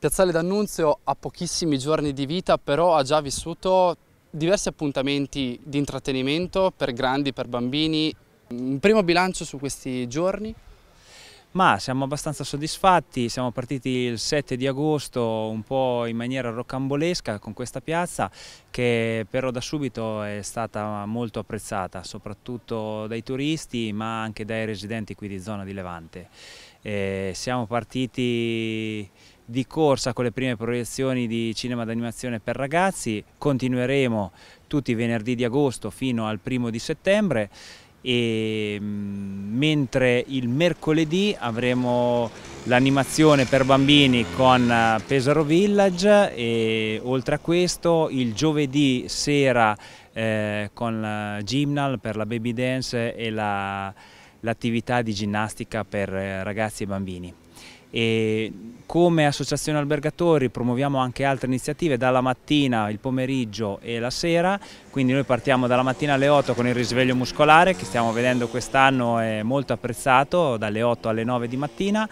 Piazzale d'Annunzio ha pochissimi giorni di vita, però ha già vissuto diversi appuntamenti di intrattenimento per grandi, per bambini. Un primo bilancio su questi giorni? Ma siamo abbastanza soddisfatti, siamo partiti il 7 di agosto un po' in maniera rocambolesca con questa piazza che però da subito è stata molto apprezzata, soprattutto dai turisti ma anche dai residenti qui di zona di Levante. Eh, siamo partiti di corsa con le prime proiezioni di cinema d'animazione per ragazzi, continueremo tutti i venerdì di agosto fino al primo di settembre e mm, mentre il mercoledì avremo l'animazione per bambini con eh, Pesaro Village e oltre a questo il giovedì sera eh, con la eh, Gymnal per la baby dance e l'attività la, di ginnastica per eh, ragazzi e bambini e come associazione albergatori promuoviamo anche altre iniziative dalla mattina, il pomeriggio e la sera, quindi noi partiamo dalla mattina alle 8 con il risveglio muscolare che stiamo vedendo quest'anno è molto apprezzato dalle 8 alle 9 di mattina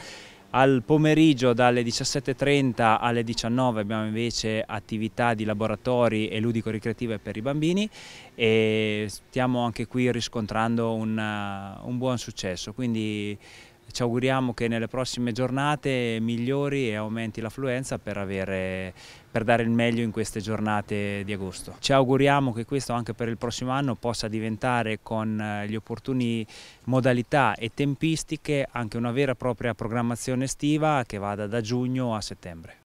al pomeriggio dalle 17.30 alle 19 abbiamo invece attività di laboratori e ludico-ricreative per i bambini e stiamo anche qui riscontrando un, un buon successo, quindi ci auguriamo che nelle prossime giornate migliori e aumenti l'affluenza per, per dare il meglio in queste giornate di agosto. Ci auguriamo che questo anche per il prossimo anno possa diventare con eh, gli opportuni modalità e tempistiche anche una vera e propria programmazione estiva che vada da giugno a settembre.